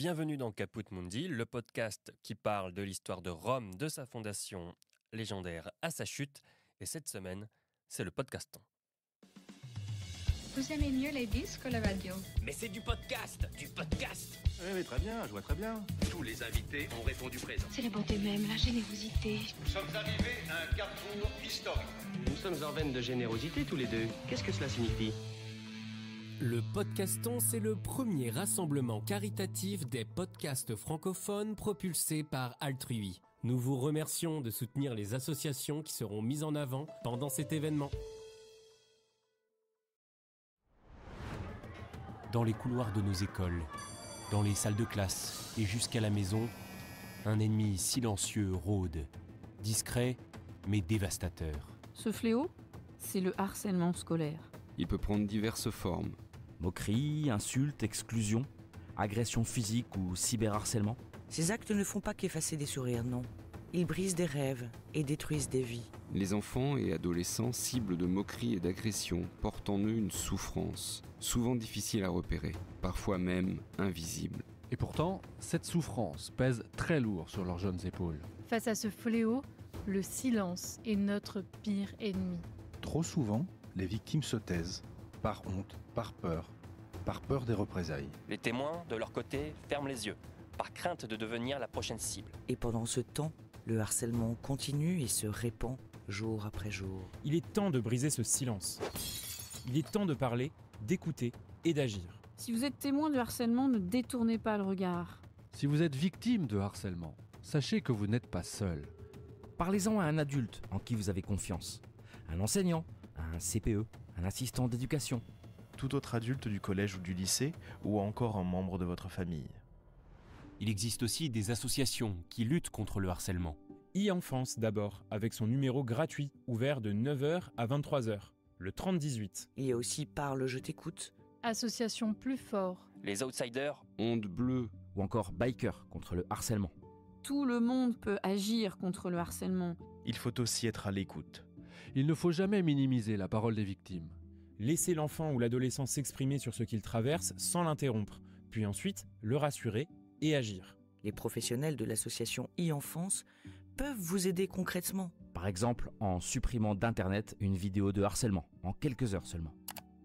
Bienvenue dans Caput Mundi, le podcast qui parle de l'histoire de Rome, de sa fondation légendaire à sa chute. Et cette semaine, c'est le podcaston. Vous aimez mieux les disques que la radio Mais c'est du podcast Du podcast Oui, mais très bien, je vois très bien. Tous les invités ont répondu présent. C'est la bonté même, la générosité. Nous sommes arrivés à un carrefour historique. Nous sommes en veine de générosité tous les deux. Qu'est-ce que cela signifie le Podcaston, c'est le premier rassemblement caritatif des podcasts francophones propulsés par Altrui. Nous vous remercions de soutenir les associations qui seront mises en avant pendant cet événement. Dans les couloirs de nos écoles, dans les salles de classe et jusqu'à la maison, un ennemi silencieux rôde, discret mais dévastateur. Ce fléau, c'est le harcèlement scolaire. Il peut prendre diverses formes, Moqueries, insultes, exclusions, agressions physiques ou cyberharcèlement. Ces actes ne font pas qu'effacer des sourires, non. Ils brisent des rêves et détruisent des vies. Les enfants et adolescents cibles de moqueries et d'agressions portent en eux une souffrance, souvent difficile à repérer, parfois même invisible. Et pourtant, cette souffrance pèse très lourd sur leurs jeunes épaules. Face à ce fléau, le silence est notre pire ennemi. Trop souvent, les victimes se taisent par honte, par peur, par peur des représailles. Les témoins, de leur côté, ferment les yeux, par crainte de devenir la prochaine cible. Et pendant ce temps, le harcèlement continue et se répand jour après jour. Il est temps de briser ce silence. Il est temps de parler, d'écouter et d'agir. Si vous êtes témoin de harcèlement, ne détournez pas le regard. Si vous êtes victime de harcèlement, sachez que vous n'êtes pas seul. Parlez-en à un adulte en qui vous avez confiance, un enseignant, un CPE, un assistant d'éducation, tout autre adulte du collège ou du lycée, ou encore un membre de votre famille. Il existe aussi des associations qui luttent contre le harcèlement. E-Enfance d'abord, avec son numéro gratuit, ouvert de 9h à 23h, le 30-18. Il y a aussi Parle, je t'écoute. Association Plus Fort. Les Outsiders. Onde Bleue. Ou encore Biker contre le harcèlement. Tout le monde peut agir contre le harcèlement. Il faut aussi être à l'écoute. Il ne faut jamais minimiser la parole des victimes. Laissez l'enfant ou l'adolescent s'exprimer sur ce qu'il traverse sans l'interrompre, puis ensuite le rassurer et agir. Les professionnels de l'association e-enfance peuvent vous aider concrètement. Par exemple, en supprimant d'Internet une vidéo de harcèlement, en quelques heures seulement.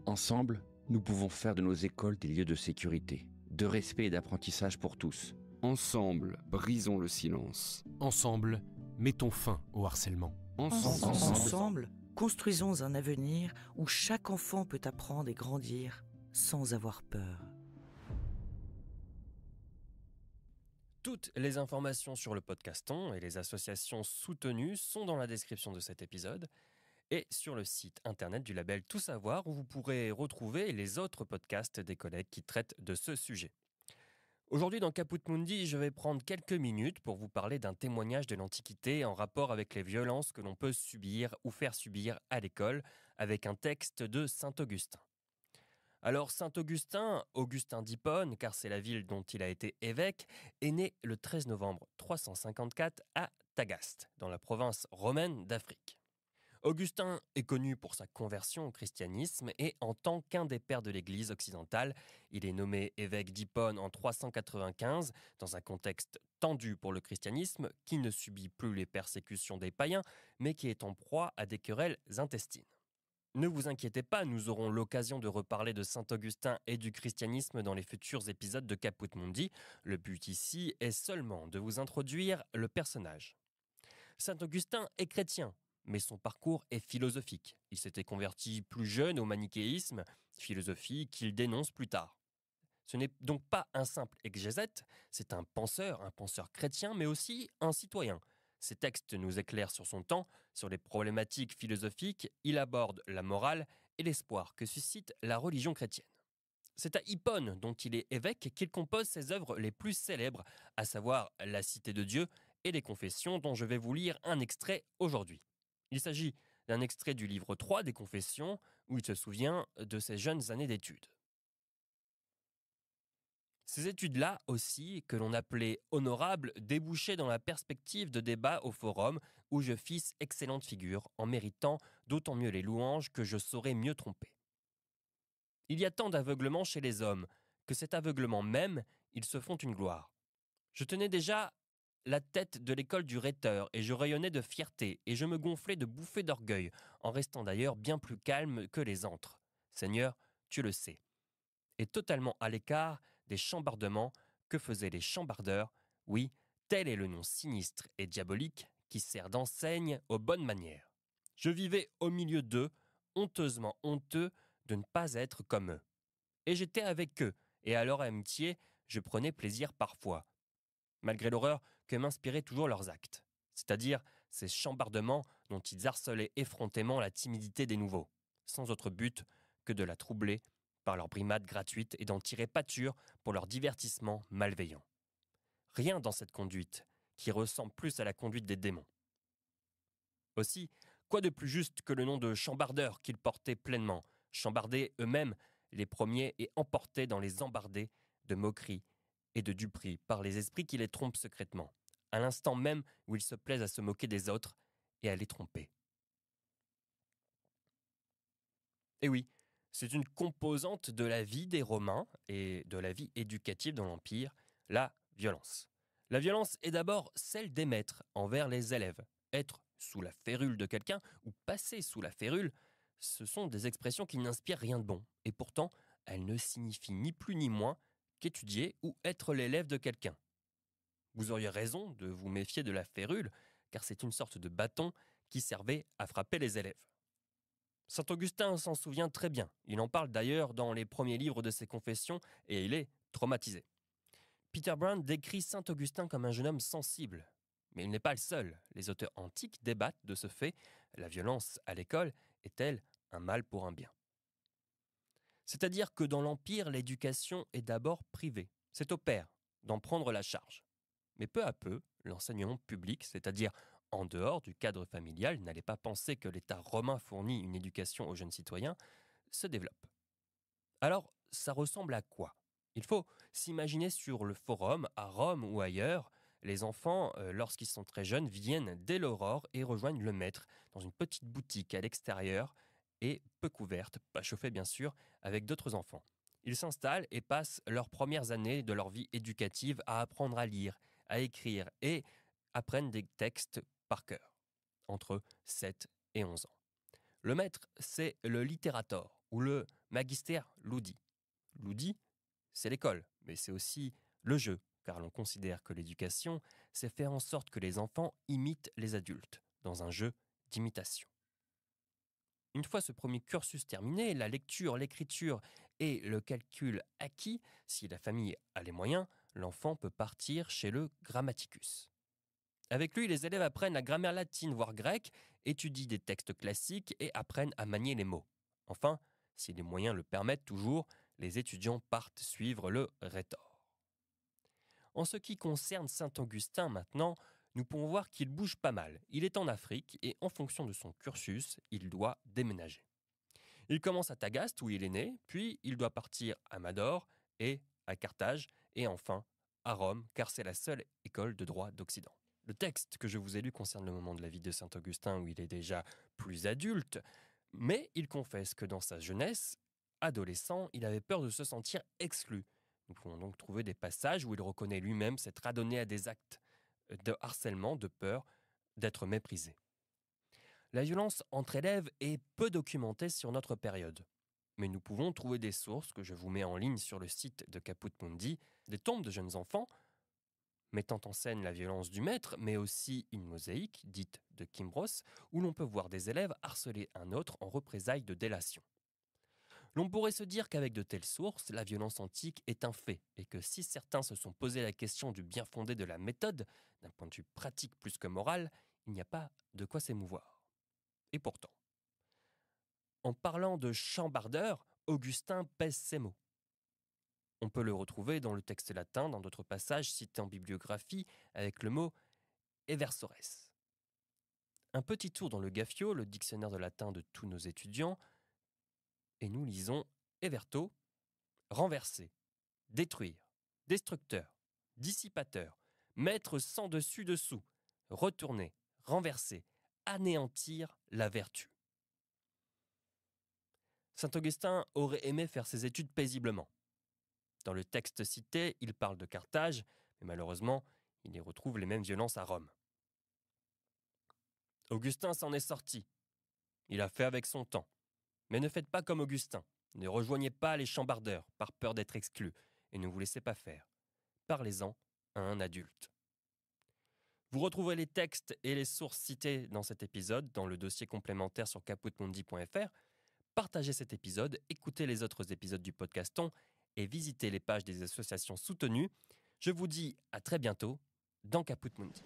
Ensemble, nous pouvons faire de nos écoles des lieux de sécurité, de respect et d'apprentissage pour tous. Ensemble, brisons le silence. Ensemble, mettons fin au harcèlement. Ensemble, construisons un avenir où chaque enfant peut apprendre et grandir sans avoir peur. Toutes les informations sur le podcaston et les associations soutenues sont dans la description de cet épisode et sur le site internet du label Tout Savoir où vous pourrez retrouver les autres podcasts des collègues qui traitent de ce sujet. Aujourd'hui, dans Caput Mundi, je vais prendre quelques minutes pour vous parler d'un témoignage de l'Antiquité en rapport avec les violences que l'on peut subir ou faire subir à l'école, avec un texte de saint Augustin. Alors, saint Augustin, Augustin d'Hippone, car c'est la ville dont il a été évêque, est né le 13 novembre 354 à Tagaste, dans la province romaine d'Afrique. Augustin est connu pour sa conversion au christianisme et en tant qu'un des pères de l'Église occidentale, il est nommé évêque d'Hippone en 395 dans un contexte tendu pour le christianisme qui ne subit plus les persécutions des païens mais qui est en proie à des querelles intestines. Ne vous inquiétez pas, nous aurons l'occasion de reparler de Saint Augustin et du christianisme dans les futurs épisodes de Caput Mundi. Le but ici est seulement de vous introduire le personnage. Saint Augustin est chrétien, mais son parcours est philosophique. Il s'était converti plus jeune au manichéisme, philosophie qu'il dénonce plus tard. Ce n'est donc pas un simple exégète, c'est un penseur, un penseur chrétien, mais aussi un citoyen. Ses textes nous éclairent sur son temps, sur les problématiques philosophiques, il aborde la morale et l'espoir que suscite la religion chrétienne. C'est à Hippone, dont il est évêque, qu'il compose ses œuvres les plus célèbres, à savoir La Cité de Dieu et Les Confessions, dont je vais vous lire un extrait aujourd'hui. Il s'agit d'un extrait du livre 3 des Confessions, où il se souvient de ses jeunes années d'études. Ces études-là aussi, que l'on appelait honorables, débouchaient dans la perspective de débats au forum où je fis excellente figure, en méritant d'autant mieux les louanges que je saurais mieux tromper. Il y a tant d'aveuglement chez les hommes que cet aveuglement même, ils se font une gloire. Je tenais déjà la tête de l'école du rhéteur et je rayonnais de fierté et je me gonflais de bouffées d'orgueil, en restant d'ailleurs bien plus calme que les antres. Seigneur, tu le sais. Et totalement à l'écart des chambardements que faisaient les chambardeurs, oui, tel est le nom sinistre et diabolique qui sert d'enseigne aux bonnes manières. Je vivais au milieu d'eux, honteusement honteux de ne pas être comme eux. Et j'étais avec eux, et à leur amitié, je prenais plaisir parfois. Malgré l'horreur, que m'inspiraient toujours leurs actes, c'est-à-dire ces chambardements dont ils harcelaient effrontément la timidité des nouveaux, sans autre but que de la troubler par leurs brimades gratuites et d'en tirer pâture pour leur divertissement malveillant. Rien dans cette conduite qui ressemble plus à la conduite des démons. Aussi, quoi de plus juste que le nom de chambardeurs qu'ils portaient pleinement, chambardés eux-mêmes les premiers et emportés dans les embardés de moqueries et de Dupri par les esprits qui les trompent secrètement, à l'instant même où ils se plaisent à se moquer des autres et à les tromper. Et eh oui, c'est une composante de la vie des Romains et de la vie éducative dans l'Empire, la violence. La violence est d'abord celle des maîtres envers les élèves. Être sous la férule de quelqu'un ou passer sous la férule, ce sont des expressions qui n'inspirent rien de bon, et pourtant, elles ne signifient ni plus ni moins qu'étudier ou être l'élève de quelqu'un. Vous auriez raison de vous méfier de la férule, car c'est une sorte de bâton qui servait à frapper les élèves. Saint Augustin s'en souvient très bien, il en parle d'ailleurs dans les premiers livres de ses confessions, et il est traumatisé. Peter Brown décrit Saint Augustin comme un jeune homme sensible, mais il n'est pas le seul. Les auteurs antiques débattent de ce fait, la violence à l'école est-elle un mal pour un bien c'est-à-dire que dans l'Empire, l'éducation est d'abord privée. C'est au père d'en prendre la charge. Mais peu à peu, l'enseignement public, c'est-à-dire en dehors du cadre familial, n'allez pas penser que l'État romain fournit une éducation aux jeunes citoyens, se développe. Alors, ça ressemble à quoi Il faut s'imaginer sur le forum, à Rome ou ailleurs, les enfants, euh, lorsqu'ils sont très jeunes, viennent dès l'aurore et rejoignent le maître dans une petite boutique à l'extérieur peu couverte, pas chauffée bien sûr, avec d'autres enfants. Ils s'installent et passent leurs premières années de leur vie éducative à apprendre à lire, à écrire et apprennent des textes par cœur, entre 7 et 11 ans. Le maître, c'est le littérator ou le magister ludi. Ludi, c'est l'école, mais c'est aussi le jeu, car l'on considère que l'éducation, c'est faire en sorte que les enfants imitent les adultes, dans un jeu d'imitation. Une fois ce premier cursus terminé, la lecture, l'écriture et le calcul acquis, si la famille a les moyens, l'enfant peut partir chez le grammaticus. Avec lui, les élèves apprennent la grammaire latine, voire grecque, étudient des textes classiques et apprennent à manier les mots. Enfin, si les moyens le permettent toujours, les étudiants partent suivre le rhétor. En ce qui concerne Saint Augustin maintenant, nous pouvons voir qu'il bouge pas mal. Il est en Afrique et en fonction de son cursus, il doit déménager. Il commence à Tagaste où il est né, puis il doit partir à Mador et à Carthage et enfin à Rome car c'est la seule école de droit d'Occident. Le texte que je vous ai lu concerne le moment de la vie de Saint Augustin où il est déjà plus adulte, mais il confesse que dans sa jeunesse, adolescent, il avait peur de se sentir exclu. Nous pouvons donc trouver des passages où il reconnaît lui-même s'être adonné à des actes de harcèlement, de peur d'être méprisé. La violence entre élèves est peu documentée sur notre période. Mais nous pouvons trouver des sources que je vous mets en ligne sur le site de Caput Mundi, des tombes de jeunes enfants, mettant en scène la violence du maître, mais aussi une mosaïque, dite de Kimbros, où l'on peut voir des élèves harceler un autre en représailles de délation. L'on pourrait se dire qu'avec de telles sources, la violence antique est un fait, et que si certains se sont posé la question du bien fondé de la méthode, d'un point de vue pratique plus que moral, il n'y a pas de quoi s'émouvoir. Et pourtant. En parlant de chambardeur, Augustin pèse ses mots. On peut le retrouver dans le texte latin, dans d'autres passages cités en bibliographie, avec le mot eversores. Un petit tour dans le Gaffio, le dictionnaire de latin de tous nos étudiants, et nous lisons Everto, renverser, détruire, destructeur, dissipateur, mettre sans dessus dessous, retourner, renverser, anéantir la vertu. Saint Augustin aurait aimé faire ses études paisiblement. Dans le texte cité, il parle de Carthage, mais malheureusement, il y retrouve les mêmes violences à Rome. Augustin s'en est sorti. Il a fait avec son temps. Mais ne faites pas comme Augustin. Ne rejoignez pas les chambardeurs par peur d'être exclus et ne vous laissez pas faire. Parlez-en à un adulte. Vous retrouverez les textes et les sources citées dans cet épisode dans le dossier complémentaire sur caputmundi.fr. Partagez cet épisode, écoutez les autres épisodes du podcaston et visitez les pages des associations soutenues. Je vous dis à très bientôt dans Caputmundi.